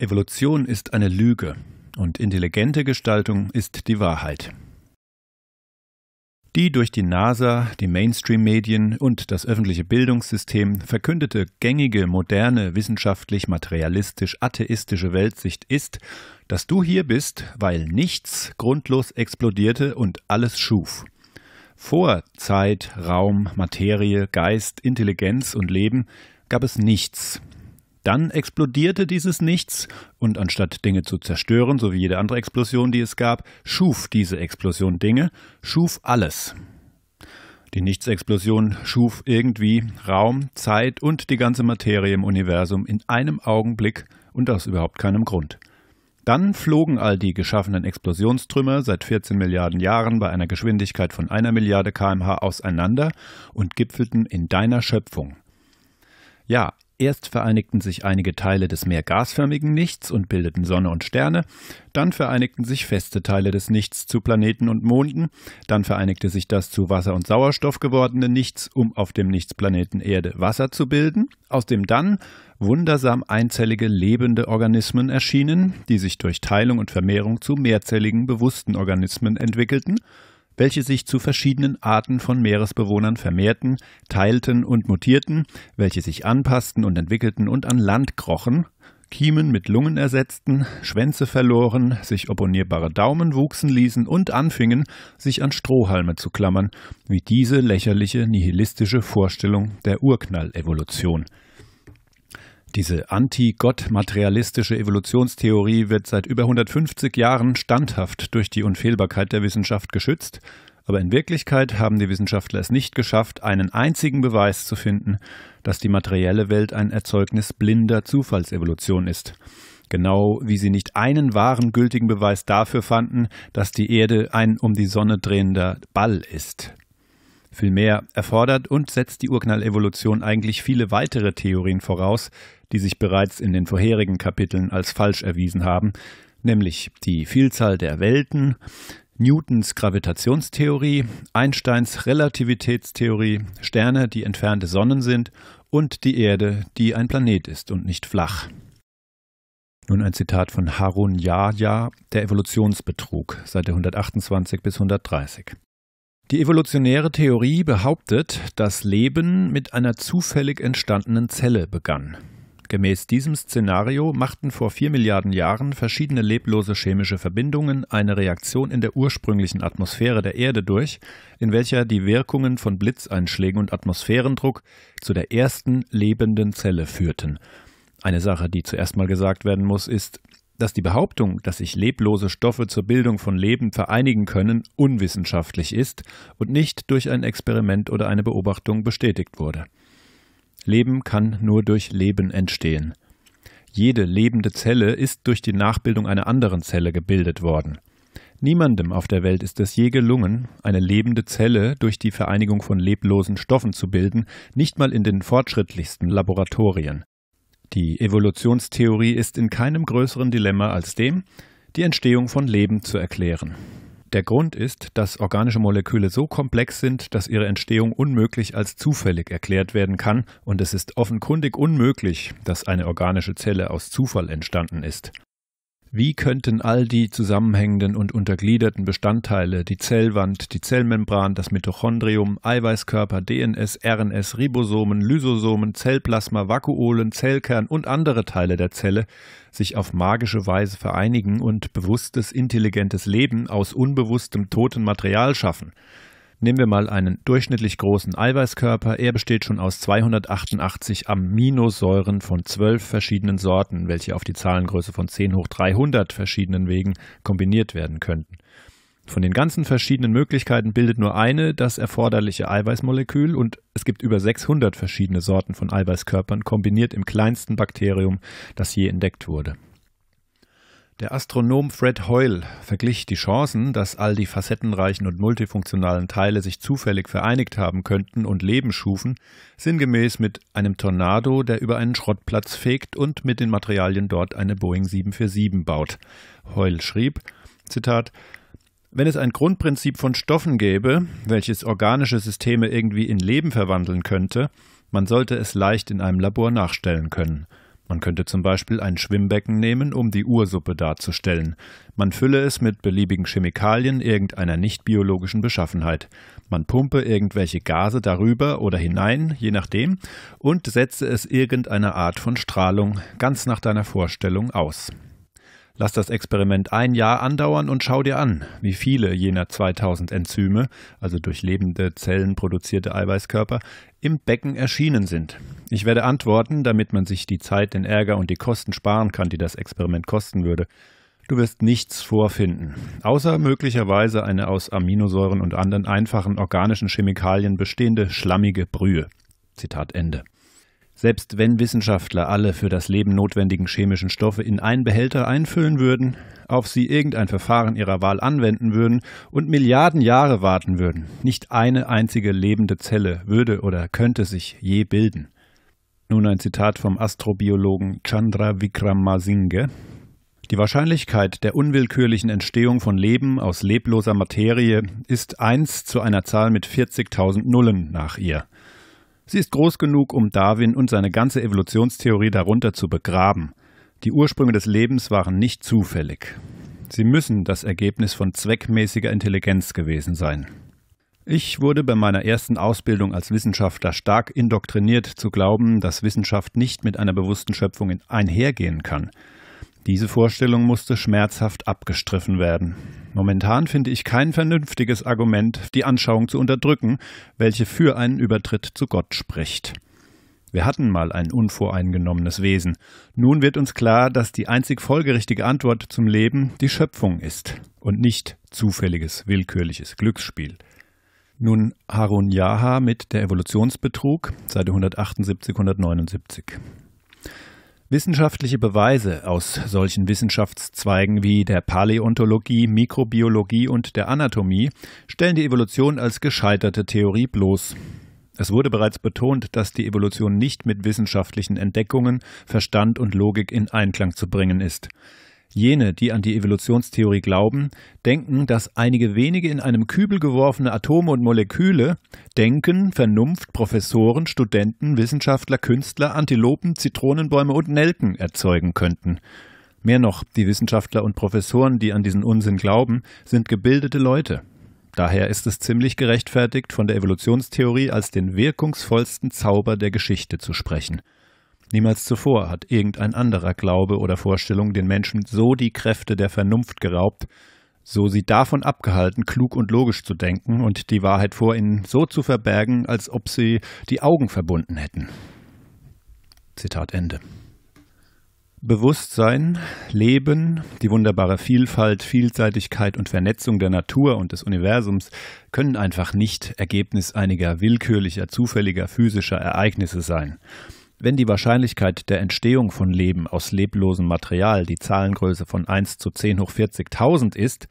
Evolution ist eine Lüge und intelligente Gestaltung ist die Wahrheit. Die durch die NASA, die Mainstream-Medien und das öffentliche Bildungssystem verkündete gängige, moderne, wissenschaftlich, materialistisch, atheistische Weltsicht ist, dass du hier bist, weil nichts grundlos explodierte und alles schuf. Vor Zeit, Raum, Materie, Geist, Intelligenz und Leben gab es nichts, dann explodierte dieses Nichts und anstatt Dinge zu zerstören, so wie jede andere Explosion, die es gab, schuf diese Explosion Dinge, schuf alles. Die Nichtsexplosion schuf irgendwie Raum, Zeit und die ganze Materie im Universum in einem Augenblick und aus überhaupt keinem Grund. Dann flogen all die geschaffenen Explosionstrümmer seit 14 Milliarden Jahren bei einer Geschwindigkeit von einer Milliarde kmh auseinander und gipfelten in deiner Schöpfung. Ja, Erst vereinigten sich einige Teile des mehr gasförmigen Nichts und bildeten Sonne und Sterne, dann vereinigten sich feste Teile des Nichts zu Planeten und Monden, dann vereinigte sich das zu Wasser und Sauerstoff gewordene Nichts, um auf dem Nichtsplaneten Erde Wasser zu bilden, aus dem dann wundersam einzellige lebende Organismen erschienen, die sich durch Teilung und Vermehrung zu mehrzelligen bewussten Organismen entwickelten welche sich zu verschiedenen Arten von Meeresbewohnern vermehrten, teilten und mutierten, welche sich anpassten und entwickelten und an Land krochen, Kiemen mit Lungen ersetzten, Schwänze verloren, sich opponierbare Daumen wuchsen ließen und anfingen, sich an Strohhalme zu klammern, wie diese lächerliche nihilistische Vorstellung der Urknallevolution. Diese anti-Gott-materialistische Evolutionstheorie wird seit über 150 Jahren standhaft durch die Unfehlbarkeit der Wissenschaft geschützt, aber in Wirklichkeit haben die Wissenschaftler es nicht geschafft, einen einzigen Beweis zu finden, dass die materielle Welt ein Erzeugnis blinder Zufallsevolution ist. Genau wie sie nicht einen wahren gültigen Beweis dafür fanden, dass die Erde ein um die Sonne drehender Ball ist. Vielmehr erfordert und setzt die Urknallevolution eigentlich viele weitere Theorien voraus, die sich bereits in den vorherigen Kapiteln als falsch erwiesen haben, nämlich die Vielzahl der Welten, Newtons Gravitationstheorie, Einsteins Relativitätstheorie, Sterne, die entfernte Sonnen sind und die Erde, die ein Planet ist und nicht flach. Nun ein Zitat von Harun Yahya, der Evolutionsbetrug, Seite 128 bis 130. Die evolutionäre Theorie behauptet, dass Leben mit einer zufällig entstandenen Zelle begann. Gemäß diesem Szenario machten vor vier Milliarden Jahren verschiedene leblose chemische Verbindungen eine Reaktion in der ursprünglichen Atmosphäre der Erde durch, in welcher die Wirkungen von Blitzeinschlägen und Atmosphärendruck zu der ersten lebenden Zelle führten. Eine Sache, die zuerst mal gesagt werden muss, ist, dass die Behauptung, dass sich leblose Stoffe zur Bildung von Leben vereinigen können, unwissenschaftlich ist und nicht durch ein Experiment oder eine Beobachtung bestätigt wurde. Leben kann nur durch Leben entstehen. Jede lebende Zelle ist durch die Nachbildung einer anderen Zelle gebildet worden. Niemandem auf der Welt ist es je gelungen, eine lebende Zelle durch die Vereinigung von leblosen Stoffen zu bilden, nicht mal in den fortschrittlichsten Laboratorien. Die Evolutionstheorie ist in keinem größeren Dilemma als dem, die Entstehung von Leben zu erklären. Der Grund ist, dass organische Moleküle so komplex sind, dass ihre Entstehung unmöglich als zufällig erklärt werden kann und es ist offenkundig unmöglich, dass eine organische Zelle aus Zufall entstanden ist. Wie könnten all die zusammenhängenden und untergliederten Bestandteile, die Zellwand, die Zellmembran, das Mitochondrium, Eiweißkörper, DNS, RNS, Ribosomen, Lysosomen, Zellplasma, Vakuolen, Zellkern und andere Teile der Zelle sich auf magische Weise vereinigen und bewusstes, intelligentes Leben aus unbewusstem, toten Material schaffen. Nehmen wir mal einen durchschnittlich großen Eiweißkörper. Er besteht schon aus 288 Aminosäuren von zwölf verschiedenen Sorten, welche auf die Zahlengröße von 10 hoch 300 verschiedenen Wegen kombiniert werden könnten. Von den ganzen verschiedenen Möglichkeiten bildet nur eine das erforderliche Eiweißmolekül und es gibt über 600 verschiedene Sorten von Eiweißkörpern, kombiniert im kleinsten Bakterium, das je entdeckt wurde. Der Astronom Fred Hoyle verglich die Chancen, dass all die facettenreichen und multifunktionalen Teile sich zufällig vereinigt haben könnten und Leben schufen, sinngemäß mit einem Tornado, der über einen Schrottplatz fegt und mit den Materialien dort eine Boeing 747 baut. Hoyle schrieb, Zitat, wenn es ein Grundprinzip von Stoffen gäbe, welches organische Systeme irgendwie in Leben verwandeln könnte, man sollte es leicht in einem Labor nachstellen können. Man könnte zum Beispiel ein Schwimmbecken nehmen, um die Ursuppe darzustellen. Man fülle es mit beliebigen Chemikalien irgendeiner nicht biologischen Beschaffenheit. Man pumpe irgendwelche Gase darüber oder hinein, je nachdem, und setze es irgendeiner Art von Strahlung ganz nach deiner Vorstellung aus. Lass das Experiment ein Jahr andauern und schau dir an, wie viele jener 2000 Enzyme, also durch lebende Zellen produzierte Eiweißkörper, im Becken erschienen sind. Ich werde antworten, damit man sich die Zeit, den Ärger und die Kosten sparen kann, die das Experiment kosten würde. Du wirst nichts vorfinden, außer möglicherweise eine aus Aminosäuren und anderen einfachen organischen Chemikalien bestehende schlammige Brühe. Zitat Ende. Selbst wenn Wissenschaftler alle für das Leben notwendigen chemischen Stoffe in einen Behälter einfüllen würden, auf sie irgendein Verfahren ihrer Wahl anwenden würden und Milliarden Jahre warten würden, nicht eine einzige lebende Zelle würde oder könnte sich je bilden. Nun ein Zitat vom Astrobiologen Chandra Vikramasinghe. Die Wahrscheinlichkeit der unwillkürlichen Entstehung von Leben aus lebloser Materie ist 1 zu einer Zahl mit 40.000 Nullen nach ihr. Sie ist groß genug, um Darwin und seine ganze Evolutionstheorie darunter zu begraben. Die Ursprünge des Lebens waren nicht zufällig. Sie müssen das Ergebnis von zweckmäßiger Intelligenz gewesen sein. Ich wurde bei meiner ersten Ausbildung als Wissenschaftler stark indoktriniert zu glauben, dass Wissenschaft nicht mit einer bewussten Schöpfung einhergehen kann. Diese Vorstellung musste schmerzhaft abgestriffen werden. Momentan finde ich kein vernünftiges Argument, die Anschauung zu unterdrücken, welche für einen Übertritt zu Gott spricht. Wir hatten mal ein unvoreingenommenes Wesen. Nun wird uns klar, dass die einzig folgerichtige Antwort zum Leben die Schöpfung ist und nicht zufälliges, willkürliches Glücksspiel. Nun Harun Yaha mit der Evolutionsbetrug, Seite 178, 179. Wissenschaftliche Beweise aus solchen Wissenschaftszweigen wie der Paläontologie, Mikrobiologie und der Anatomie stellen die Evolution als gescheiterte Theorie bloß. Es wurde bereits betont, dass die Evolution nicht mit wissenschaftlichen Entdeckungen, Verstand und Logik in Einklang zu bringen ist. Jene, die an die Evolutionstheorie glauben, denken, dass einige wenige in einem Kübel geworfene Atome und Moleküle Denken, Vernunft, Professoren, Studenten, Wissenschaftler, Künstler, Antilopen, Zitronenbäume und Nelken erzeugen könnten. Mehr noch, die Wissenschaftler und Professoren, die an diesen Unsinn glauben, sind gebildete Leute. Daher ist es ziemlich gerechtfertigt, von der Evolutionstheorie als den wirkungsvollsten Zauber der Geschichte zu sprechen. Niemals zuvor hat irgendein anderer Glaube oder Vorstellung den Menschen so die Kräfte der Vernunft geraubt, so sie davon abgehalten, klug und logisch zu denken und die Wahrheit vor ihnen so zu verbergen, als ob sie die Augen verbunden hätten. Zitat Ende. Bewusstsein, Leben, die wunderbare Vielfalt, Vielseitigkeit und Vernetzung der Natur und des Universums können einfach nicht Ergebnis einiger willkürlicher, zufälliger physischer Ereignisse sein. Wenn die Wahrscheinlichkeit der Entstehung von Leben aus leblosem Material die Zahlengröße von 1 zu 10 hoch 40.000 ist,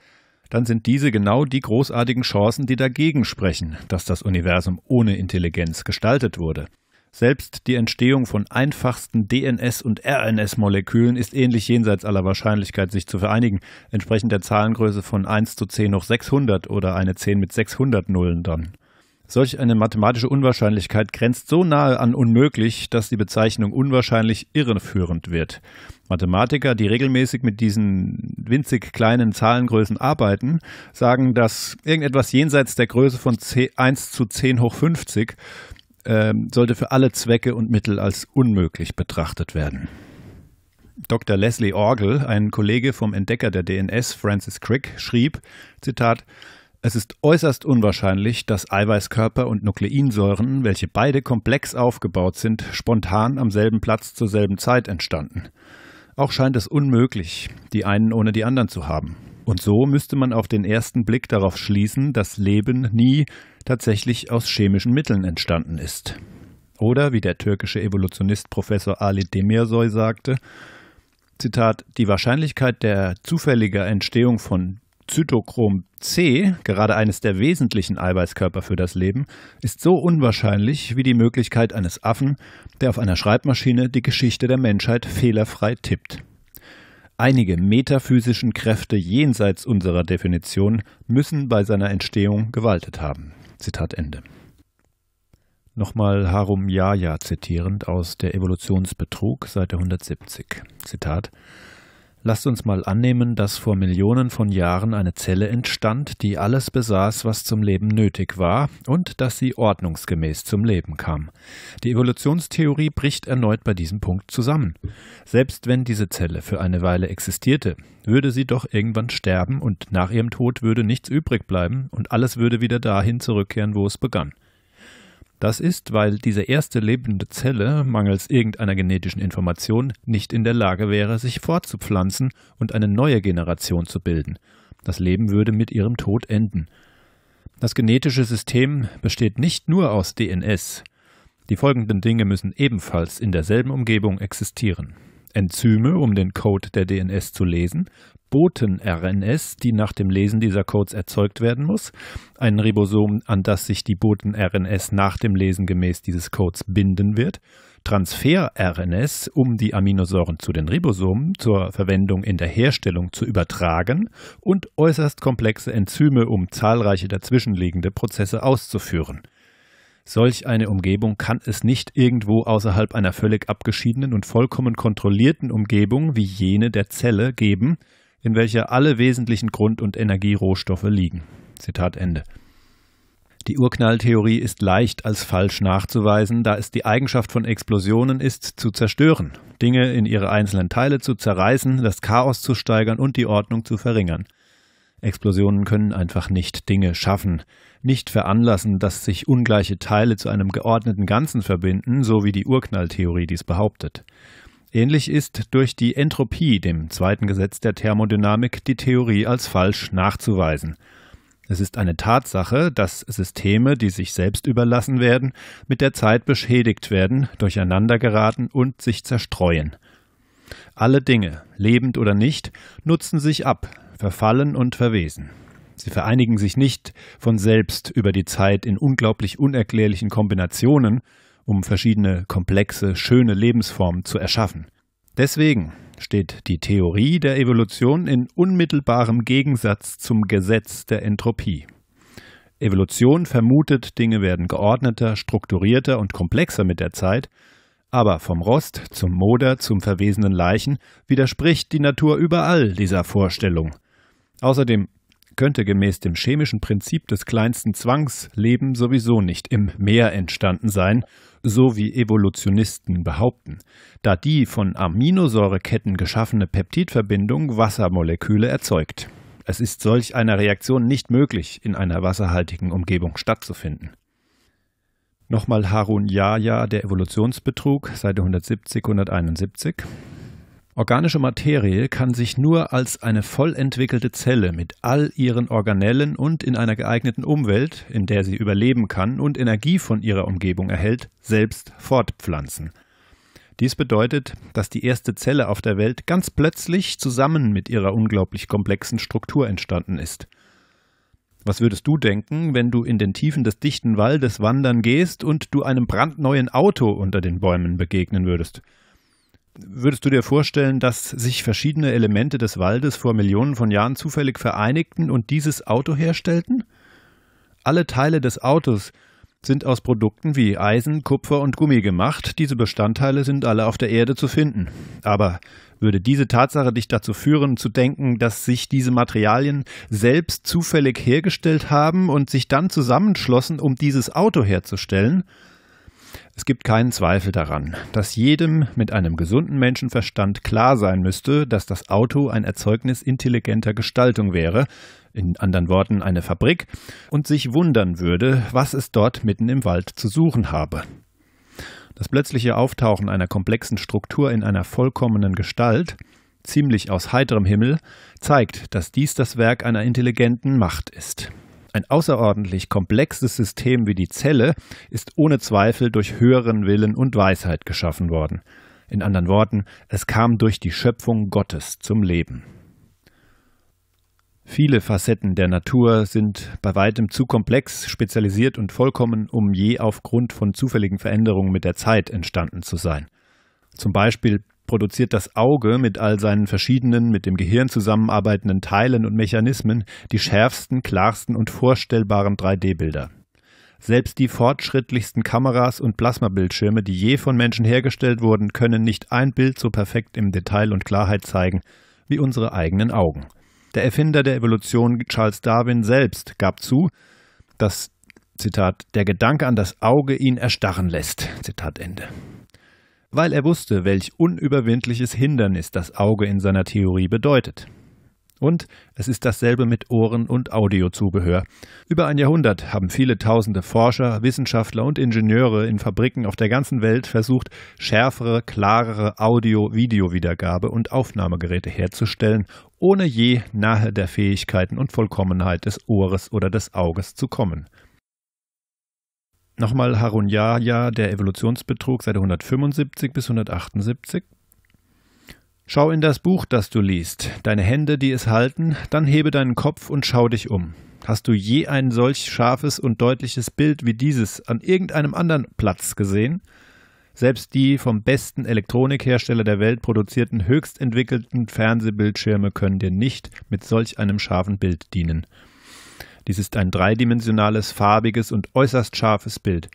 dann sind diese genau die großartigen Chancen, die dagegen sprechen, dass das Universum ohne Intelligenz gestaltet wurde. Selbst die Entstehung von einfachsten DNS- und RNS-Molekülen ist ähnlich jenseits aller Wahrscheinlichkeit, sich zu vereinigen, entsprechend der Zahlengröße von 1 zu 10 hoch 600 oder eine 10 mit 600 Nullen dann. Solch eine mathematische Unwahrscheinlichkeit grenzt so nahe an unmöglich, dass die Bezeichnung unwahrscheinlich irreführend wird. Mathematiker, die regelmäßig mit diesen winzig kleinen Zahlengrößen arbeiten, sagen, dass irgendetwas jenseits der Größe von 1 zu 10 hoch 50 äh, sollte für alle Zwecke und Mittel als unmöglich betrachtet werden. Dr. Leslie Orgel, ein Kollege vom Entdecker der DNS, Francis Crick, schrieb, Zitat, es ist äußerst unwahrscheinlich, dass Eiweißkörper und Nukleinsäuren, welche beide komplex aufgebaut sind, spontan am selben Platz zur selben Zeit entstanden. Auch scheint es unmöglich, die einen ohne die anderen zu haben. Und so müsste man auf den ersten Blick darauf schließen, dass Leben nie tatsächlich aus chemischen Mitteln entstanden ist. Oder wie der türkische Evolutionist Professor Ali Demirsoy sagte, Zitat, die Wahrscheinlichkeit der zufälliger Entstehung von Zytochrom C, gerade eines der wesentlichen Eiweißkörper für das Leben, ist so unwahrscheinlich wie die Möglichkeit eines Affen, der auf einer Schreibmaschine die Geschichte der Menschheit fehlerfrei tippt. Einige metaphysischen Kräfte jenseits unserer Definition müssen bei seiner Entstehung gewaltet haben. Zitat Ende. Nochmal Harum Yahya zitierend aus Der Evolutionsbetrug, Seite 170. Zitat Lasst uns mal annehmen, dass vor Millionen von Jahren eine Zelle entstand, die alles besaß, was zum Leben nötig war, und dass sie ordnungsgemäß zum Leben kam. Die Evolutionstheorie bricht erneut bei diesem Punkt zusammen. Selbst wenn diese Zelle für eine Weile existierte, würde sie doch irgendwann sterben und nach ihrem Tod würde nichts übrig bleiben und alles würde wieder dahin zurückkehren, wo es begann. Das ist, weil diese erste lebende Zelle mangels irgendeiner genetischen Information nicht in der Lage wäre, sich fortzupflanzen und eine neue Generation zu bilden. Das Leben würde mit ihrem Tod enden. Das genetische System besteht nicht nur aus DNS. Die folgenden Dinge müssen ebenfalls in derselben Umgebung existieren. Enzyme, um den Code der DNS zu lesen, Boten-RNS, die nach dem Lesen dieser Codes erzeugt werden muss, ein Ribosom, an das sich die Boten-RNS nach dem Lesen gemäß dieses Codes binden wird, Transfer-RNS, um die Aminosäuren zu den Ribosomen zur Verwendung in der Herstellung zu übertragen und äußerst komplexe Enzyme, um zahlreiche dazwischenliegende Prozesse auszuführen. Solch eine Umgebung kann es nicht irgendwo außerhalb einer völlig abgeschiedenen und vollkommen kontrollierten Umgebung wie jene der Zelle geben, in welcher alle wesentlichen Grund- und Energierohstoffe liegen. Zitat Ende. Die Urknalltheorie ist leicht als falsch nachzuweisen, da es die Eigenschaft von Explosionen ist, zu zerstören, Dinge in ihre einzelnen Teile zu zerreißen, das Chaos zu steigern und die Ordnung zu verringern. Explosionen können einfach nicht Dinge schaffen, nicht veranlassen, dass sich ungleiche Teile zu einem geordneten Ganzen verbinden, so wie die Urknalltheorie dies behauptet. Ähnlich ist durch die Entropie, dem zweiten Gesetz der Thermodynamik, die Theorie als falsch nachzuweisen. Es ist eine Tatsache, dass Systeme, die sich selbst überlassen werden, mit der Zeit beschädigt werden, durcheinander geraten und sich zerstreuen. Alle Dinge, lebend oder nicht, nutzen sich ab, verfallen und verwesen. Sie vereinigen sich nicht von selbst über die Zeit in unglaublich unerklärlichen Kombinationen, um verschiedene komplexe, schöne Lebensformen zu erschaffen. Deswegen steht die Theorie der Evolution in unmittelbarem Gegensatz zum Gesetz der Entropie. Evolution vermutet, Dinge werden geordneter, strukturierter und komplexer mit der Zeit, aber vom Rost zum Moder zum verwesenden Leichen widerspricht die Natur überall dieser Vorstellung. Außerdem könnte gemäß dem chemischen Prinzip des kleinsten Zwangs Leben sowieso nicht im Meer entstanden sein, so wie Evolutionisten behaupten, da die von Aminosäureketten geschaffene Peptidverbindung Wassermoleküle erzeugt. Es ist solch einer Reaktion nicht möglich, in einer wasserhaltigen Umgebung stattzufinden. Nochmal Harun Yahya, der Evolutionsbetrug, Seite 170, 171. Organische Materie kann sich nur als eine vollentwickelte Zelle mit all ihren Organellen und in einer geeigneten Umwelt, in der sie überleben kann und Energie von ihrer Umgebung erhält, selbst fortpflanzen. Dies bedeutet, dass die erste Zelle auf der Welt ganz plötzlich zusammen mit ihrer unglaublich komplexen Struktur entstanden ist. Was würdest du denken, wenn du in den Tiefen des dichten Waldes wandern gehst und du einem brandneuen Auto unter den Bäumen begegnen würdest? würdest du dir vorstellen, dass sich verschiedene Elemente des Waldes vor Millionen von Jahren zufällig vereinigten und dieses Auto herstellten? Alle Teile des Autos sind aus Produkten wie Eisen, Kupfer und Gummi gemacht. Diese Bestandteile sind alle auf der Erde zu finden. Aber würde diese Tatsache dich dazu führen, zu denken, dass sich diese Materialien selbst zufällig hergestellt haben und sich dann zusammenschlossen, um dieses Auto herzustellen? Es gibt keinen Zweifel daran, dass jedem mit einem gesunden Menschenverstand klar sein müsste, dass das Auto ein Erzeugnis intelligenter Gestaltung wäre, in anderen Worten eine Fabrik, und sich wundern würde, was es dort mitten im Wald zu suchen habe. Das plötzliche Auftauchen einer komplexen Struktur in einer vollkommenen Gestalt, ziemlich aus heiterem Himmel, zeigt, dass dies das Werk einer intelligenten Macht ist. Ein außerordentlich komplexes System wie die Zelle ist ohne Zweifel durch höheren Willen und Weisheit geschaffen worden. In anderen Worten, es kam durch die Schöpfung Gottes zum Leben. Viele Facetten der Natur sind bei weitem zu komplex, spezialisiert und vollkommen, um je aufgrund von zufälligen Veränderungen mit der Zeit entstanden zu sein. Zum Beispiel produziert das Auge mit all seinen verschiedenen, mit dem Gehirn zusammenarbeitenden Teilen und Mechanismen die schärfsten, klarsten und vorstellbaren 3D-Bilder. Selbst die fortschrittlichsten Kameras und Plasmabildschirme, die je von Menschen hergestellt wurden, können nicht ein Bild so perfekt im Detail und Klarheit zeigen wie unsere eigenen Augen. Der Erfinder der Evolution Charles Darwin selbst gab zu, dass Zitat der Gedanke an das Auge ihn erstarren lässt. Zitat Ende weil er wusste, welch unüberwindliches Hindernis das Auge in seiner Theorie bedeutet. Und es ist dasselbe mit Ohren und Audiozubehör. Über ein Jahrhundert haben viele tausende Forscher, Wissenschaftler und Ingenieure in Fabriken auf der ganzen Welt versucht, schärfere, klarere Audio-Video-Wiedergabe und Aufnahmegeräte herzustellen, ohne je nahe der Fähigkeiten und Vollkommenheit des Ohres oder des Auges zu kommen. Nochmal Harun Harunyaya, der Evolutionsbetrug, Seite 175 bis 178. Schau in das Buch, das du liest, deine Hände, die es halten, dann hebe deinen Kopf und schau dich um. Hast du je ein solch scharfes und deutliches Bild wie dieses an irgendeinem anderen Platz gesehen? Selbst die vom besten Elektronikhersteller der Welt produzierten höchst entwickelten Fernsehbildschirme können dir nicht mit solch einem scharfen Bild dienen. Dies ist ein dreidimensionales, farbiges und äußerst scharfes Bild.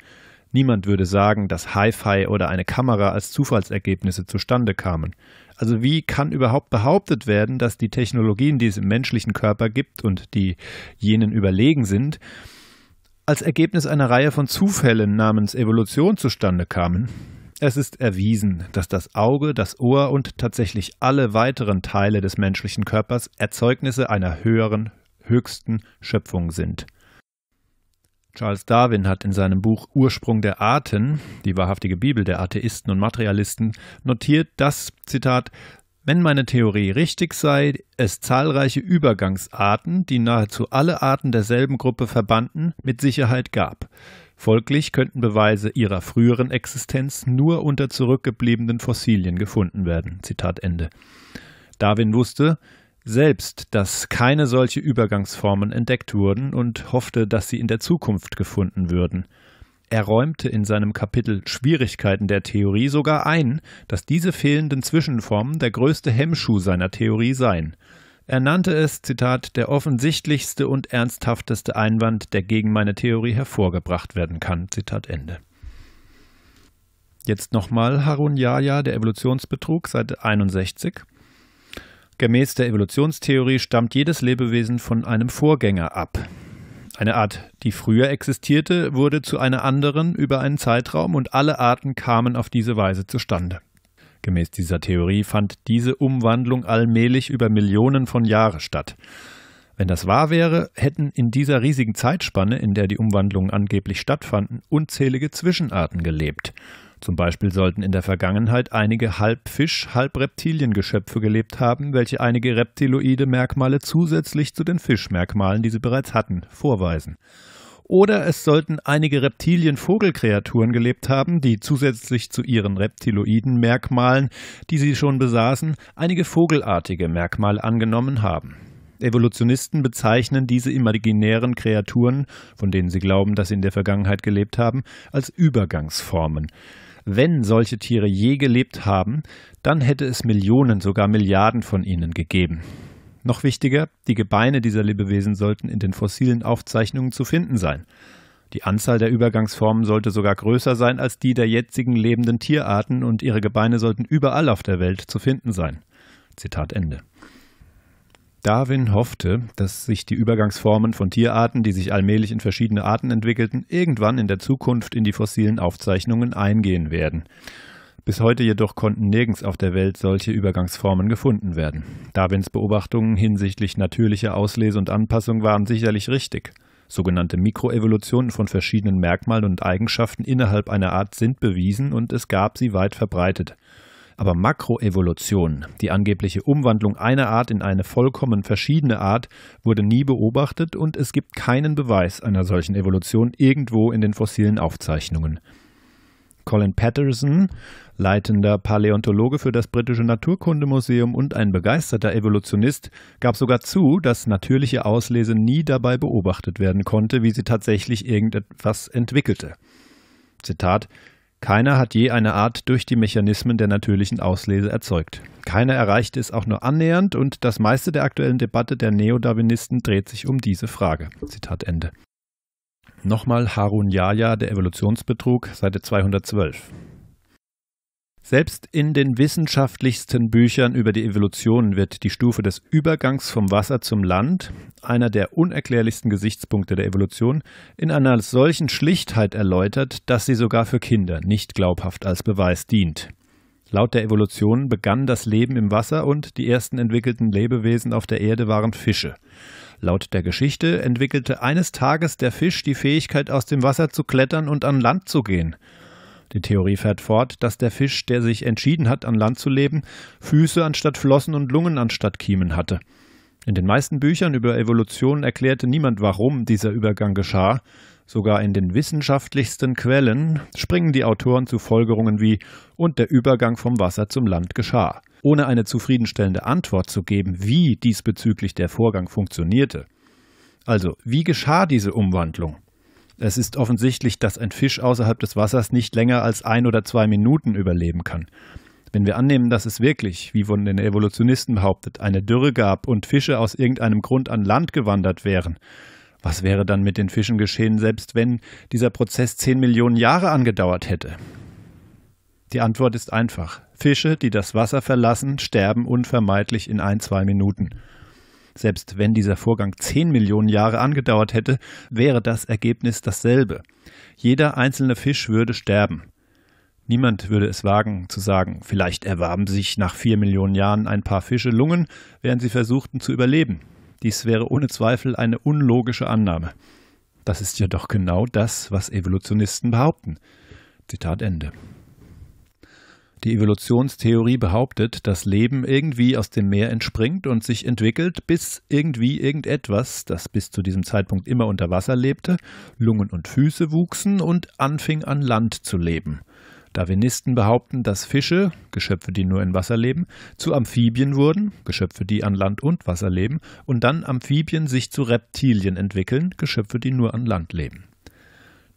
Niemand würde sagen, dass Hi-Fi oder eine Kamera als Zufallsergebnisse zustande kamen. Also wie kann überhaupt behauptet werden, dass die Technologien, die es im menschlichen Körper gibt und die jenen überlegen sind, als Ergebnis einer Reihe von Zufällen namens Evolution zustande kamen? Es ist erwiesen, dass das Auge, das Ohr und tatsächlich alle weiteren Teile des menschlichen Körpers Erzeugnisse einer höheren höchsten Schöpfung sind. Charles Darwin hat in seinem Buch Ursprung der Arten, die wahrhaftige Bibel der Atheisten und Materialisten, notiert, dass, Zitat, wenn meine Theorie richtig sei, es zahlreiche Übergangsarten, die nahezu alle Arten derselben Gruppe verbanden, mit Sicherheit gab. Folglich könnten Beweise ihrer früheren Existenz nur unter zurückgebliebenen Fossilien gefunden werden. Zitat Ende. Darwin wusste, selbst, dass keine solche Übergangsformen entdeckt wurden und hoffte, dass sie in der Zukunft gefunden würden. Er räumte in seinem Kapitel Schwierigkeiten der Theorie sogar ein, dass diese fehlenden Zwischenformen der größte Hemmschuh seiner Theorie seien. Er nannte es, Zitat, der offensichtlichste und ernsthafteste Einwand, der gegen meine Theorie hervorgebracht werden kann. Zitat Ende. Jetzt nochmal Harun Yahya, der Evolutionsbetrug, Seite 61. Gemäß der Evolutionstheorie stammt jedes Lebewesen von einem Vorgänger ab. Eine Art, die früher existierte, wurde zu einer anderen über einen Zeitraum und alle Arten kamen auf diese Weise zustande. Gemäß dieser Theorie fand diese Umwandlung allmählich über Millionen von Jahren statt. Wenn das wahr wäre, hätten in dieser riesigen Zeitspanne, in der die Umwandlungen angeblich stattfanden, unzählige Zwischenarten gelebt. Zum Beispiel sollten in der Vergangenheit einige Halbfisch-, Fisch, halb gelebt haben, welche einige reptiloide Merkmale zusätzlich zu den Fischmerkmalen, die sie bereits hatten, vorweisen. Oder es sollten einige Reptilien-Vogelkreaturen gelebt haben, die zusätzlich zu ihren reptiloiden Merkmalen, die sie schon besaßen, einige vogelartige Merkmale angenommen haben. Evolutionisten bezeichnen diese imaginären Kreaturen, von denen sie glauben, dass sie in der Vergangenheit gelebt haben, als Übergangsformen. Wenn solche Tiere je gelebt haben, dann hätte es Millionen, sogar Milliarden von ihnen gegeben. Noch wichtiger, die Gebeine dieser Lebewesen sollten in den fossilen Aufzeichnungen zu finden sein. Die Anzahl der Übergangsformen sollte sogar größer sein als die der jetzigen lebenden Tierarten und ihre Gebeine sollten überall auf der Welt zu finden sein. Zitat Ende. Darwin hoffte, dass sich die Übergangsformen von Tierarten, die sich allmählich in verschiedene Arten entwickelten, irgendwann in der Zukunft in die fossilen Aufzeichnungen eingehen werden. Bis heute jedoch konnten nirgends auf der Welt solche Übergangsformen gefunden werden. Darwins Beobachtungen hinsichtlich natürlicher Auslese und Anpassung waren sicherlich richtig. Sogenannte Mikroevolutionen von verschiedenen Merkmalen und Eigenschaften innerhalb einer Art sind bewiesen und es gab sie weit verbreitet. Aber Makroevolution, die angebliche Umwandlung einer Art in eine vollkommen verschiedene Art, wurde nie beobachtet und es gibt keinen Beweis einer solchen Evolution irgendwo in den fossilen Aufzeichnungen. Colin Patterson, leitender Paläontologe für das britische Naturkundemuseum und ein begeisterter Evolutionist, gab sogar zu, dass natürliche Auslese nie dabei beobachtet werden konnte, wie sie tatsächlich irgendetwas entwickelte. Zitat keiner hat je eine Art durch die Mechanismen der natürlichen Auslese erzeugt. Keiner erreichte es auch nur annähernd und das meiste der aktuellen Debatte der Neodarwinisten dreht sich um diese Frage. Zitat Ende. Nochmal Harun Yahya, der Evolutionsbetrug, Seite 212. Selbst in den wissenschaftlichsten Büchern über die Evolution wird die Stufe des Übergangs vom Wasser zum Land, einer der unerklärlichsten Gesichtspunkte der Evolution, in einer solchen Schlichtheit erläutert, dass sie sogar für Kinder nicht glaubhaft als Beweis dient. Laut der Evolution begann das Leben im Wasser und die ersten entwickelten Lebewesen auf der Erde waren Fische. Laut der Geschichte entwickelte eines Tages der Fisch die Fähigkeit, aus dem Wasser zu klettern und an Land zu gehen. Die Theorie fährt fort, dass der Fisch, der sich entschieden hat, an Land zu leben, Füße anstatt Flossen und Lungen anstatt Kiemen hatte. In den meisten Büchern über Evolution erklärte niemand, warum dieser Übergang geschah. Sogar in den wissenschaftlichsten Quellen springen die Autoren zu Folgerungen wie und der Übergang vom Wasser zum Land geschah, ohne eine zufriedenstellende Antwort zu geben, wie diesbezüglich der Vorgang funktionierte. Also, wie geschah diese Umwandlung? Es ist offensichtlich, dass ein Fisch außerhalb des Wassers nicht länger als ein oder zwei Minuten überleben kann. Wenn wir annehmen, dass es wirklich, wie von den Evolutionisten behauptet, eine Dürre gab und Fische aus irgendeinem Grund an Land gewandert wären, was wäre dann mit den Fischen geschehen, selbst wenn dieser Prozess zehn Millionen Jahre angedauert hätte? Die Antwort ist einfach. Fische, die das Wasser verlassen, sterben unvermeidlich in ein, zwei Minuten. Selbst wenn dieser Vorgang 10 Millionen Jahre angedauert hätte, wäre das Ergebnis dasselbe. Jeder einzelne Fisch würde sterben. Niemand würde es wagen zu sagen, vielleicht erwarben sich nach 4 Millionen Jahren ein paar Fische Lungen, während sie versuchten zu überleben. Dies wäre ohne Zweifel eine unlogische Annahme. Das ist ja doch genau das, was Evolutionisten behaupten. Zitat Ende. Die Evolutionstheorie behauptet, dass Leben irgendwie aus dem Meer entspringt und sich entwickelt, bis irgendwie irgendetwas, das bis zu diesem Zeitpunkt immer unter Wasser lebte, Lungen und Füße wuchsen und anfing an Land zu leben. Darwinisten behaupten, dass Fische, Geschöpfe, die nur in Wasser leben, zu Amphibien wurden, Geschöpfe, die an Land und Wasser leben, und dann Amphibien sich zu Reptilien entwickeln, Geschöpfe, die nur an Land leben.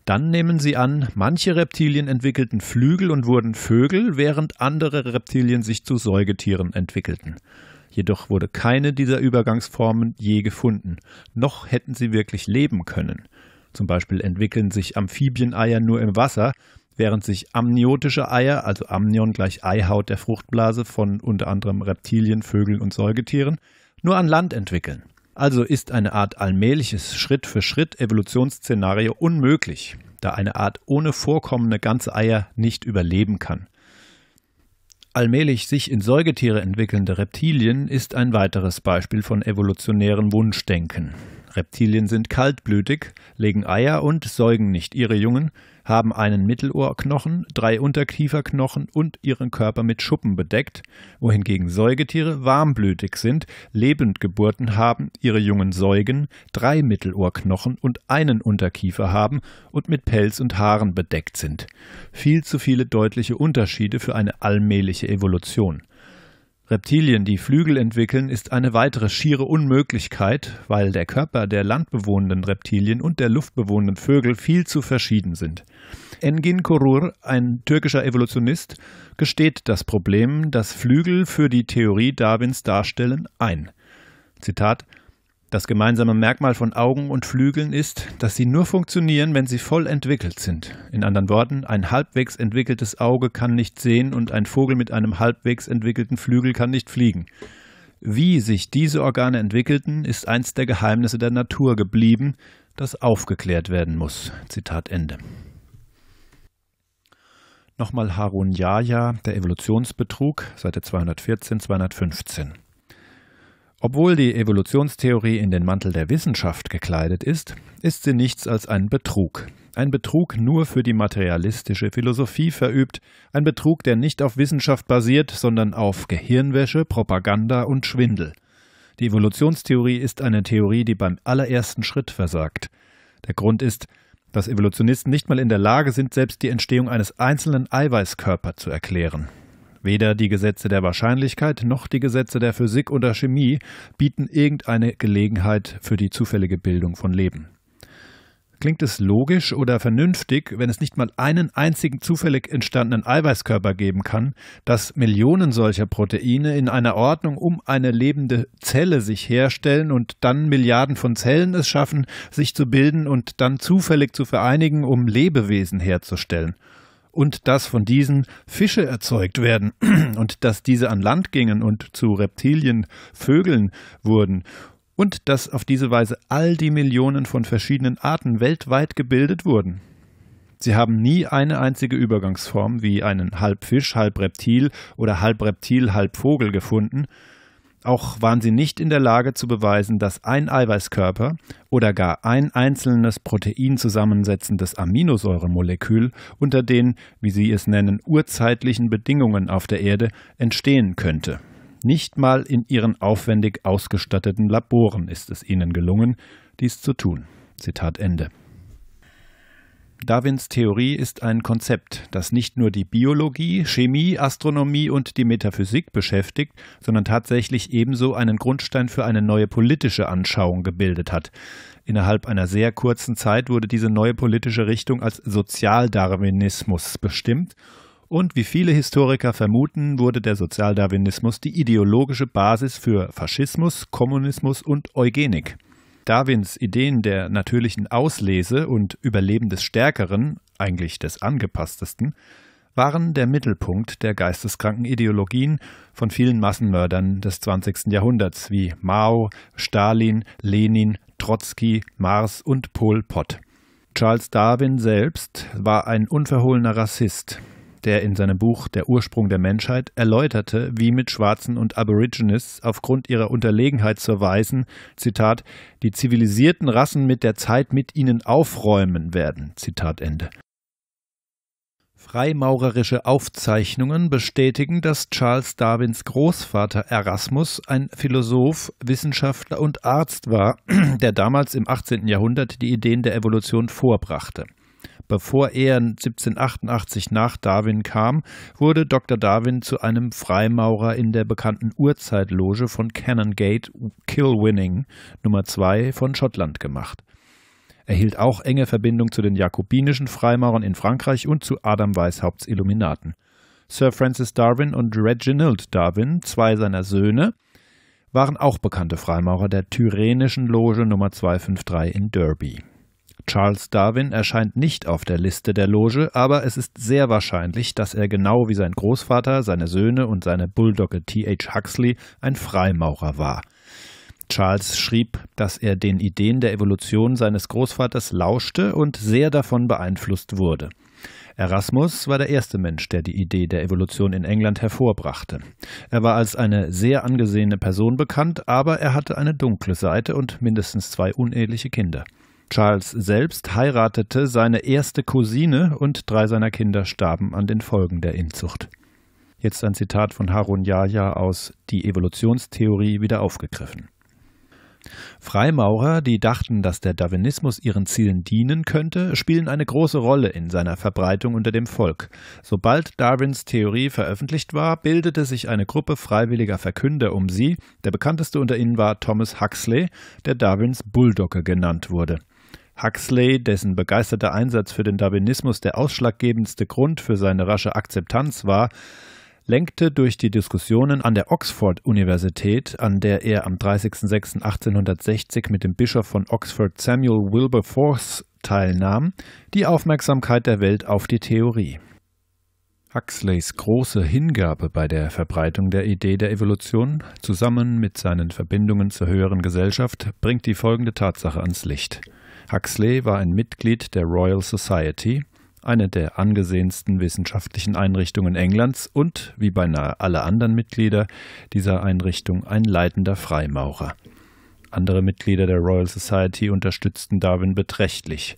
Dann nehmen sie an, manche Reptilien entwickelten Flügel und wurden Vögel, während andere Reptilien sich zu Säugetieren entwickelten. Jedoch wurde keine dieser Übergangsformen je gefunden, noch hätten sie wirklich leben können. Zum Beispiel entwickeln sich Amphibieneier nur im Wasser, während sich amniotische Eier, also Amnion gleich Eihaut der Fruchtblase von unter anderem Reptilien, Vögeln und Säugetieren, nur an Land entwickeln. Also ist eine Art allmähliches Schritt für Schritt Evolutionsszenario unmöglich, da eine Art ohne vorkommende ganze Eier nicht überleben kann. Allmählich sich in Säugetiere entwickelnde Reptilien ist ein weiteres Beispiel von evolutionärem Wunschdenken. Reptilien sind kaltblütig, legen Eier und säugen nicht ihre Jungen, haben einen Mittelohrknochen, drei Unterkieferknochen und ihren Körper mit Schuppen bedeckt, wohingegen Säugetiere warmblütig sind, Lebendgeburten haben, ihre jungen Säugen, drei Mittelohrknochen und einen Unterkiefer haben und mit Pelz und Haaren bedeckt sind. Viel zu viele deutliche Unterschiede für eine allmähliche Evolution. Reptilien, die Flügel entwickeln, ist eine weitere schiere Unmöglichkeit, weil der Körper der landbewohnenden Reptilien und der luftbewohnenden Vögel viel zu verschieden sind. Engin Korur, ein türkischer Evolutionist, gesteht das Problem, das Flügel für die Theorie Darwins darstellen, ein. Zitat das gemeinsame Merkmal von Augen und Flügeln ist, dass sie nur funktionieren, wenn sie voll entwickelt sind. In anderen Worten, ein halbwegs entwickeltes Auge kann nicht sehen und ein Vogel mit einem halbwegs entwickelten Flügel kann nicht fliegen. Wie sich diese Organe entwickelten, ist eins der Geheimnisse der Natur geblieben, das aufgeklärt werden muss. Zitat Ende. Nochmal Harun Yahya, der Evolutionsbetrug, Seite 214, 215. Obwohl die Evolutionstheorie in den Mantel der Wissenschaft gekleidet ist, ist sie nichts als ein Betrug. Ein Betrug nur für die materialistische Philosophie verübt, ein Betrug, der nicht auf Wissenschaft basiert, sondern auf Gehirnwäsche, Propaganda und Schwindel. Die Evolutionstheorie ist eine Theorie, die beim allerersten Schritt versagt. Der Grund ist, dass Evolutionisten nicht mal in der Lage sind, selbst die Entstehung eines einzelnen Eiweißkörpers zu erklären. Weder die Gesetze der Wahrscheinlichkeit noch die Gesetze der Physik oder Chemie bieten irgendeine Gelegenheit für die zufällige Bildung von Leben. Klingt es logisch oder vernünftig, wenn es nicht mal einen einzigen zufällig entstandenen Eiweißkörper geben kann, dass Millionen solcher Proteine in einer Ordnung um eine lebende Zelle sich herstellen und dann Milliarden von Zellen es schaffen, sich zu bilden und dann zufällig zu vereinigen, um Lebewesen herzustellen? und dass von diesen Fische erzeugt werden und dass diese an Land gingen und zu Reptilien, Vögeln wurden und dass auf diese Weise all die Millionen von verschiedenen Arten weltweit gebildet wurden. Sie haben nie eine einzige Übergangsform wie einen halb Fisch, halb Reptil oder halb Reptil, halb Vogel gefunden, auch waren sie nicht in der Lage zu beweisen, dass ein Eiweißkörper oder gar ein einzelnes Protein zusammensetzendes Aminosäuremolekül unter den, wie sie es nennen, urzeitlichen Bedingungen auf der Erde entstehen könnte. Nicht mal in ihren aufwendig ausgestatteten Laboren ist es ihnen gelungen, dies zu tun. Zitat Ende. Darwins Theorie ist ein Konzept, das nicht nur die Biologie, Chemie, Astronomie und die Metaphysik beschäftigt, sondern tatsächlich ebenso einen Grundstein für eine neue politische Anschauung gebildet hat. Innerhalb einer sehr kurzen Zeit wurde diese neue politische Richtung als Sozialdarwinismus bestimmt und wie viele Historiker vermuten, wurde der Sozialdarwinismus die ideologische Basis für Faschismus, Kommunismus und Eugenik. Darwins Ideen der natürlichen Auslese und Überleben des Stärkeren, eigentlich des angepasstesten, waren der Mittelpunkt der geisteskranken Ideologien von vielen Massenmördern des 20. Jahrhunderts wie Mao, Stalin, Lenin, Trotzki, Mars und Pol Pot. Charles Darwin selbst war ein unverhohlener Rassist, der in seinem Buch Der Ursprung der Menschheit erläuterte, wie mit Schwarzen und Aborigines aufgrund ihrer Unterlegenheit zur Weißen, Zitat, die zivilisierten Rassen mit der Zeit mit ihnen aufräumen werden, Zitat Ende. Freimaurerische Aufzeichnungen bestätigen, dass Charles Darwins Großvater Erasmus ein Philosoph, Wissenschaftler und Arzt war, der damals im 18. Jahrhundert die Ideen der Evolution vorbrachte. Bevor er 1788 nach Darwin kam, wurde Dr. Darwin zu einem Freimaurer in der bekannten Urzeitloge von Canongate Kilwinning Nummer 2 von Schottland gemacht. Er hielt auch enge Verbindung zu den jakobinischen Freimaurern in Frankreich und zu Adam Weishaupts Illuminaten. Sir Francis Darwin und Reginald Darwin, zwei seiner Söhne, waren auch bekannte Freimaurer der Tyrrhenischen Loge Nummer 253 in Derby. Charles Darwin erscheint nicht auf der Liste der Loge, aber es ist sehr wahrscheinlich, dass er genau wie sein Großvater, seine Söhne und seine Bulldogge T.H. Huxley ein Freimaurer war. Charles schrieb, dass er den Ideen der Evolution seines Großvaters lauschte und sehr davon beeinflusst wurde. Erasmus war der erste Mensch, der die Idee der Evolution in England hervorbrachte. Er war als eine sehr angesehene Person bekannt, aber er hatte eine dunkle Seite und mindestens zwei uneheliche Kinder. Charles selbst heiratete seine erste Cousine und drei seiner Kinder starben an den Folgen der Inzucht. Jetzt ein Zitat von Harun Yahya aus Die Evolutionstheorie wieder aufgegriffen. Freimaurer, die dachten, dass der Darwinismus ihren Zielen dienen könnte, spielen eine große Rolle in seiner Verbreitung unter dem Volk. Sobald Darwins Theorie veröffentlicht war, bildete sich eine Gruppe freiwilliger Verkünder um sie. Der bekannteste unter ihnen war Thomas Huxley, der Darwins Bulldogge genannt wurde. Huxley, dessen begeisterter Einsatz für den Darwinismus der ausschlaggebendste Grund für seine rasche Akzeptanz war, lenkte durch die Diskussionen an der Oxford-Universität, an der er am 30.06.1860 mit dem Bischof von Oxford Samuel Wilberforce teilnahm, die Aufmerksamkeit der Welt auf die Theorie. Huxleys große Hingabe bei der Verbreitung der Idee der Evolution zusammen mit seinen Verbindungen zur höheren Gesellschaft bringt die folgende Tatsache ans Licht. Huxley war ein Mitglied der Royal Society, eine der angesehensten wissenschaftlichen Einrichtungen Englands und, wie beinahe alle anderen Mitglieder dieser Einrichtung, ein leitender Freimaurer. Andere Mitglieder der Royal Society unterstützten Darwin beträchtlich.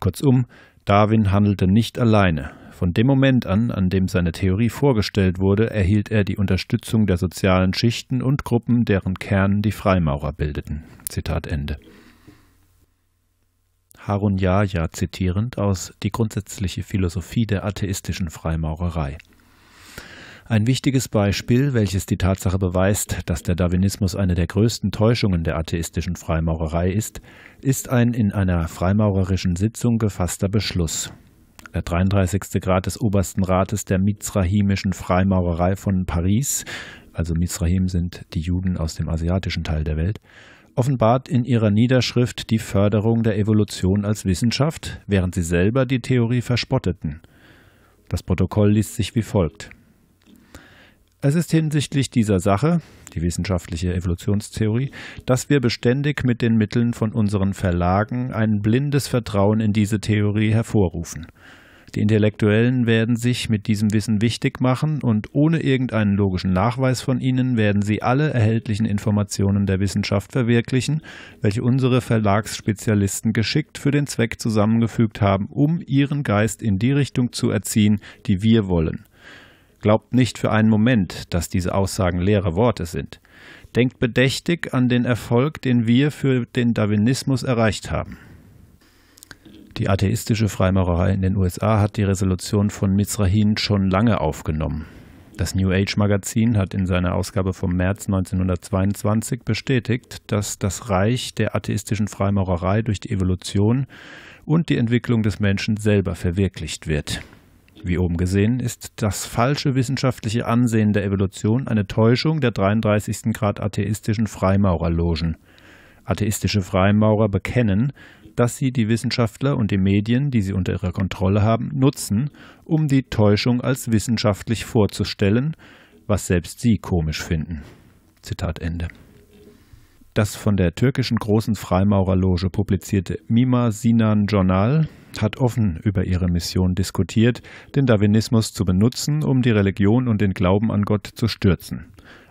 Kurzum, Darwin handelte nicht alleine. Von dem Moment an, an dem seine Theorie vorgestellt wurde, erhielt er die Unterstützung der sozialen Schichten und Gruppen, deren Kern die Freimaurer bildeten. Zitat Ende. Harun Yahya zitierend aus Die grundsätzliche Philosophie der atheistischen Freimaurerei. Ein wichtiges Beispiel, welches die Tatsache beweist, dass der Darwinismus eine der größten Täuschungen der atheistischen Freimaurerei ist, ist ein in einer freimaurerischen Sitzung gefasster Beschluss. Der 33. Grad des Obersten Rates der Mizrahimischen Freimaurerei von Paris, also Mizrahim sind die Juden aus dem asiatischen Teil der Welt, offenbart in ihrer Niederschrift die Förderung der Evolution als Wissenschaft, während sie selber die Theorie verspotteten. Das Protokoll liest sich wie folgt. Es ist hinsichtlich dieser Sache, die wissenschaftliche Evolutionstheorie, dass wir beständig mit den Mitteln von unseren Verlagen ein blindes Vertrauen in diese Theorie hervorrufen. Die Intellektuellen werden sich mit diesem Wissen wichtig machen und ohne irgendeinen logischen Nachweis von ihnen werden sie alle erhältlichen Informationen der Wissenschaft verwirklichen, welche unsere Verlagsspezialisten geschickt für den Zweck zusammengefügt haben, um ihren Geist in die Richtung zu erziehen, die wir wollen. Glaubt nicht für einen Moment, dass diese Aussagen leere Worte sind. Denkt bedächtig an den Erfolg, den wir für den Darwinismus erreicht haben. Die atheistische Freimaurerei in den USA hat die Resolution von Mizrahin schon lange aufgenommen. Das New Age Magazin hat in seiner Ausgabe vom März 1922 bestätigt, dass das Reich der atheistischen Freimaurerei durch die Evolution und die Entwicklung des Menschen selber verwirklicht wird. Wie oben gesehen, ist das falsche wissenschaftliche Ansehen der Evolution eine Täuschung der 33. Grad atheistischen Freimaurerlogen. Atheistische Freimaurer bekennen, dass sie die Wissenschaftler und die Medien, die sie unter ihrer Kontrolle haben, nutzen, um die Täuschung als wissenschaftlich vorzustellen, was selbst sie komisch finden. Zitat Ende. Das von der türkischen großen Freimaurerloge publizierte Mima Sinan Journal hat offen über ihre Mission diskutiert, den Darwinismus zu benutzen, um die Religion und den Glauben an Gott zu stürzen.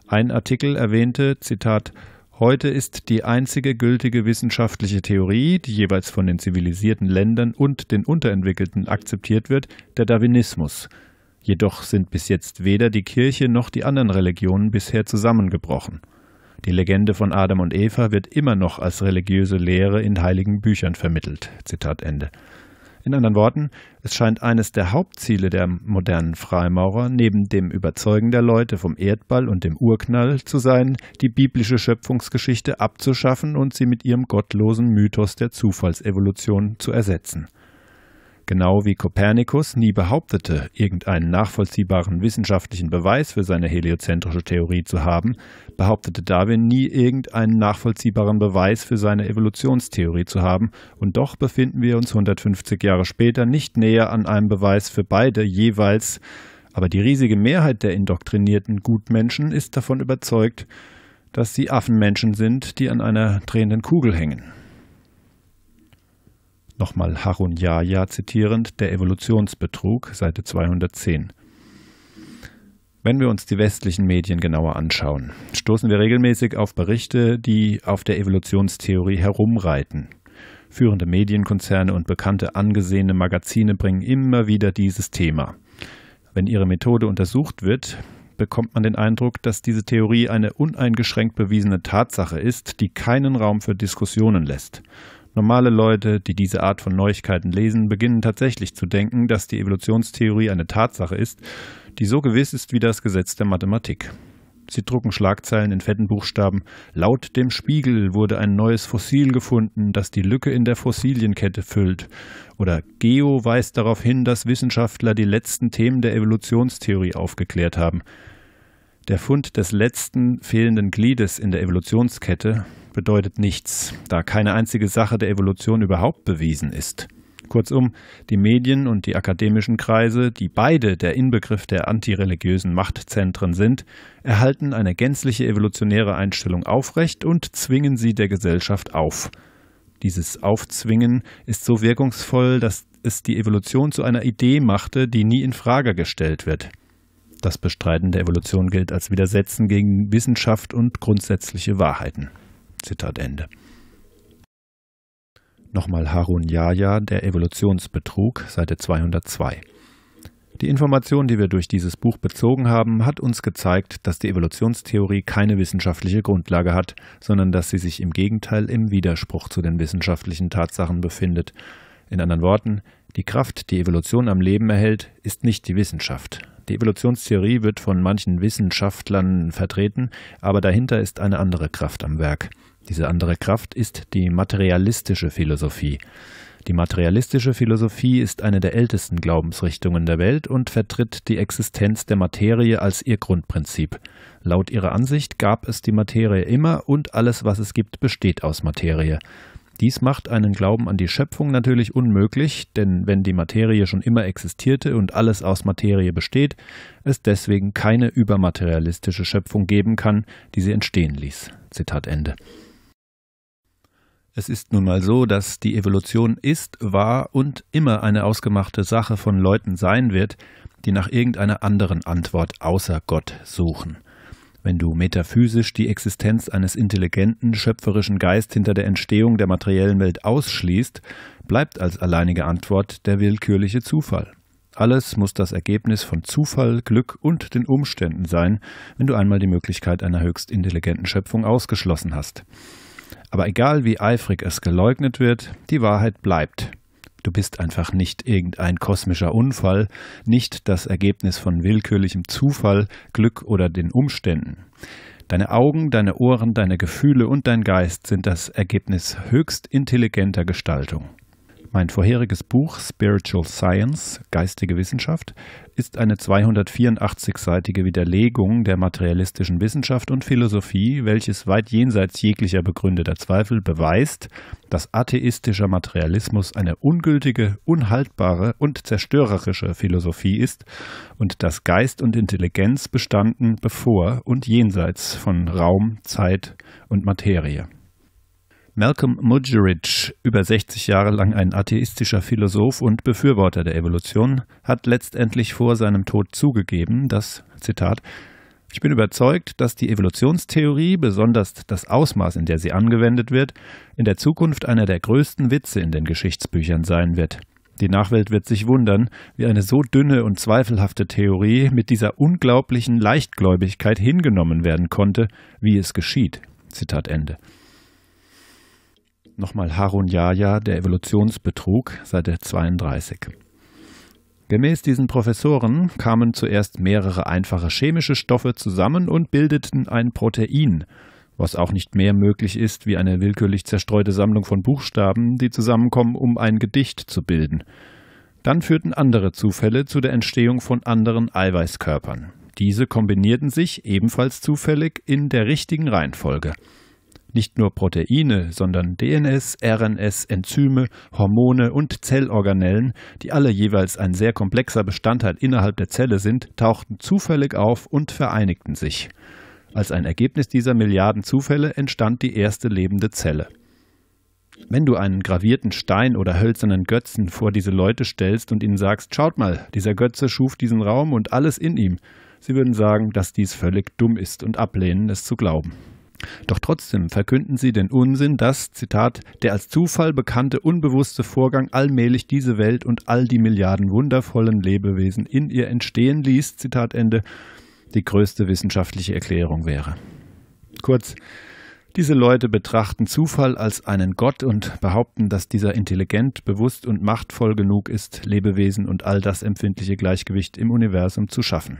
Ein Artikel erwähnte, Zitat, Heute ist die einzige gültige wissenschaftliche Theorie, die jeweils von den zivilisierten Ländern und den Unterentwickelten akzeptiert wird, der Darwinismus. Jedoch sind bis jetzt weder die Kirche noch die anderen Religionen bisher zusammengebrochen. Die Legende von Adam und Eva wird immer noch als religiöse Lehre in heiligen Büchern vermittelt. Zitat Ende. In anderen Worten, es scheint eines der Hauptziele der modernen Freimaurer neben dem Überzeugen der Leute vom Erdball und dem Urknall zu sein, die biblische Schöpfungsgeschichte abzuschaffen und sie mit ihrem gottlosen Mythos der Zufallsevolution zu ersetzen. Genau wie Kopernikus nie behauptete, irgendeinen nachvollziehbaren wissenschaftlichen Beweis für seine heliozentrische Theorie zu haben, behauptete Darwin nie irgendeinen nachvollziehbaren Beweis für seine Evolutionstheorie zu haben, und doch befinden wir uns 150 Jahre später nicht näher an einem Beweis für beide jeweils, aber die riesige Mehrheit der indoktrinierten Gutmenschen ist davon überzeugt, dass sie Affenmenschen sind, die an einer drehenden Kugel hängen. Nochmal Harun Yahya zitierend, der Evolutionsbetrug, Seite 210. Wenn wir uns die westlichen Medien genauer anschauen, stoßen wir regelmäßig auf Berichte, die auf der Evolutionstheorie herumreiten. Führende Medienkonzerne und bekannte angesehene Magazine bringen immer wieder dieses Thema. Wenn ihre Methode untersucht wird, bekommt man den Eindruck, dass diese Theorie eine uneingeschränkt bewiesene Tatsache ist, die keinen Raum für Diskussionen lässt. Normale Leute, die diese Art von Neuigkeiten lesen, beginnen tatsächlich zu denken, dass die Evolutionstheorie eine Tatsache ist, die so gewiss ist wie das Gesetz der Mathematik. Sie drucken Schlagzeilen in fetten Buchstaben. Laut dem Spiegel wurde ein neues Fossil gefunden, das die Lücke in der Fossilienkette füllt. Oder Geo weist darauf hin, dass Wissenschaftler die letzten Themen der Evolutionstheorie aufgeklärt haben. Der Fund des letzten fehlenden Gliedes in der Evolutionskette bedeutet nichts, da keine einzige Sache der Evolution überhaupt bewiesen ist. Kurzum, die Medien und die akademischen Kreise, die beide der Inbegriff der antireligiösen Machtzentren sind, erhalten eine gänzliche evolutionäre Einstellung aufrecht und zwingen sie der Gesellschaft auf. Dieses Aufzwingen ist so wirkungsvoll, dass es die Evolution zu einer Idee machte, die nie in Frage gestellt wird. Das Bestreiten der Evolution gilt als Widersetzen gegen Wissenschaft und grundsätzliche Wahrheiten. Zitat Ende. Nochmal Harun Yahya, der Evolutionsbetrug, Seite 202. Die Information, die wir durch dieses Buch bezogen haben, hat uns gezeigt, dass die Evolutionstheorie keine wissenschaftliche Grundlage hat, sondern dass sie sich im Gegenteil im Widerspruch zu den wissenschaftlichen Tatsachen befindet. In anderen Worten, die Kraft, die Evolution am Leben erhält, ist nicht die Wissenschaft, die Evolutionstheorie wird von manchen Wissenschaftlern vertreten, aber dahinter ist eine andere Kraft am Werk. Diese andere Kraft ist die materialistische Philosophie. Die materialistische Philosophie ist eine der ältesten Glaubensrichtungen der Welt und vertritt die Existenz der Materie als ihr Grundprinzip. Laut ihrer Ansicht gab es die Materie immer und alles, was es gibt, besteht aus Materie. Dies macht einen Glauben an die Schöpfung natürlich unmöglich, denn wenn die Materie schon immer existierte und alles aus Materie besteht, es deswegen keine übermaterialistische Schöpfung geben kann, die sie entstehen ließ. Zitat Ende. Es ist nun mal so, dass die Evolution ist, war und immer eine ausgemachte Sache von Leuten sein wird, die nach irgendeiner anderen Antwort außer Gott suchen. Wenn du metaphysisch die Existenz eines intelligenten, schöpferischen Geist hinter der Entstehung der materiellen Welt ausschließt, bleibt als alleinige Antwort der willkürliche Zufall. Alles muss das Ergebnis von Zufall, Glück und den Umständen sein, wenn du einmal die Möglichkeit einer höchst intelligenten Schöpfung ausgeschlossen hast. Aber egal wie eifrig es geleugnet wird, die Wahrheit bleibt. Du bist einfach nicht irgendein kosmischer Unfall, nicht das Ergebnis von willkürlichem Zufall, Glück oder den Umständen. Deine Augen, deine Ohren, deine Gefühle und dein Geist sind das Ergebnis höchst intelligenter Gestaltung. Mein vorheriges Buch Spiritual Science, geistige Wissenschaft, ist eine 284-seitige Widerlegung der materialistischen Wissenschaft und Philosophie, welches weit jenseits jeglicher begründeter Zweifel beweist, dass atheistischer Materialismus eine ungültige, unhaltbare und zerstörerische Philosophie ist und dass Geist und Intelligenz bestanden bevor und jenseits von Raum, Zeit und Materie. Malcolm Mudgeridge, über 60 Jahre lang ein atheistischer Philosoph und Befürworter der Evolution, hat letztendlich vor seinem Tod zugegeben, dass, Zitat, ich bin überzeugt, dass die Evolutionstheorie, besonders das Ausmaß, in der sie angewendet wird, in der Zukunft einer der größten Witze in den Geschichtsbüchern sein wird. Die Nachwelt wird sich wundern, wie eine so dünne und zweifelhafte Theorie mit dieser unglaublichen Leichtgläubigkeit hingenommen werden konnte, wie es geschieht. Zitat Ende. Nochmal Harun Yahya, der Evolutionsbetrug, Seite 32. Gemäß diesen Professoren kamen zuerst mehrere einfache chemische Stoffe zusammen und bildeten ein Protein, was auch nicht mehr möglich ist wie eine willkürlich zerstreute Sammlung von Buchstaben, die zusammenkommen, um ein Gedicht zu bilden. Dann führten andere Zufälle zu der Entstehung von anderen Eiweißkörpern. Diese kombinierten sich ebenfalls zufällig in der richtigen Reihenfolge nicht nur Proteine, sondern DNS, RNS, Enzyme, Hormone und Zellorganellen, die alle jeweils ein sehr komplexer Bestandteil innerhalb der Zelle sind, tauchten zufällig auf und vereinigten sich. Als ein Ergebnis dieser Milliarden Zufälle entstand die erste lebende Zelle. Wenn du einen gravierten Stein oder hölzernen Götzen vor diese Leute stellst und ihnen sagst, schaut mal, dieser Götze schuf diesen Raum und alles in ihm, sie würden sagen, dass dies völlig dumm ist und ablehnen, es zu glauben. Doch trotzdem verkünden sie den Unsinn, dass, Zitat, der als Zufall bekannte unbewusste Vorgang allmählich diese Welt und all die Milliarden wundervollen Lebewesen in ihr entstehen ließ, Zitat Ende, die größte wissenschaftliche Erklärung wäre. Kurz, diese Leute betrachten Zufall als einen Gott und behaupten, dass dieser intelligent, bewusst und machtvoll genug ist, Lebewesen und all das empfindliche Gleichgewicht im Universum zu schaffen.